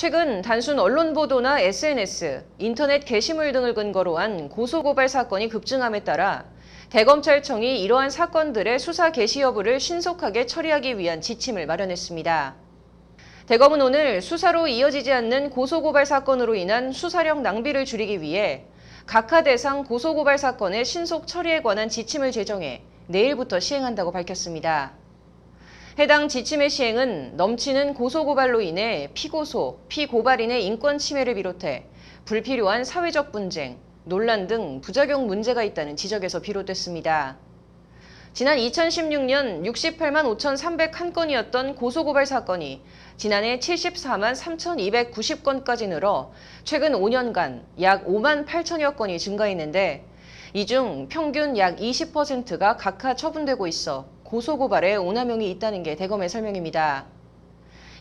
최근 단순 언론 보도나 SNS, 인터넷 게시물 등을 근거로 한 고소고발 사건이 급증함에 따라 대검찰청이 이러한 사건들의 수사 개시 여부를 신속하게 처리하기 위한 지침을 마련했습니다. 대검은 오늘 수사로 이어지지 않는 고소고발 사건으로 인한 수사력 낭비를 줄이기 위해 각하 대상 고소고발 사건의 신속 처리에 관한 지침을 제정해 내일부터 시행한다고 밝혔습니다. 해당 지침의 시행은 넘치는 고소고발로 인해 피고소, 피고발인의 인권 침해를 비롯해 불필요한 사회적 분쟁, 논란 등 부작용 문제가 있다는 지적에서 비롯됐습니다. 지난 2016년 68만 5,301건이었던 고소고발 사건이 지난해 74만 3,290건까지 늘어 최근 5년간 약 5만 8천여 건이 증가했는데 이 중 평균 약 20%가 각하 처분되고 있어 고소고발에 오남용이 있다는 게 대검의 설명입니다.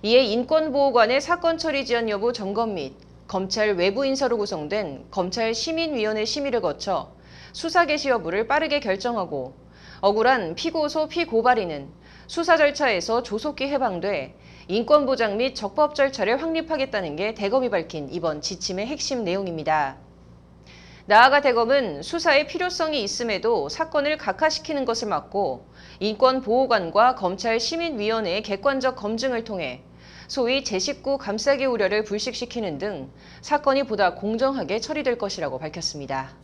이에 인권보호관의 사건 처리 지연 여부 점검 및 검찰 외부 인사로 구성된 검찰 시민위원회 심의를 거쳐 수사 개시 여부를 빠르게 결정하고 억울한 피고소 피고발인은 수사 절차에서 조속히 해방돼 인권보장 및 적법 절차를 확립하겠다는 게 대검이 밝힌 이번 지침의 핵심 내용입니다. 나아가 대검은 수사의 필요성이 있음에도 사건을 각하시키는 것을 막고 인권보호관과 검찰 시민위원회의 객관적 검증을 통해 소위 제식구 감싸기 우려를 불식시키는 등 사건이 보다 공정하게 처리될 것이라고 밝혔습니다.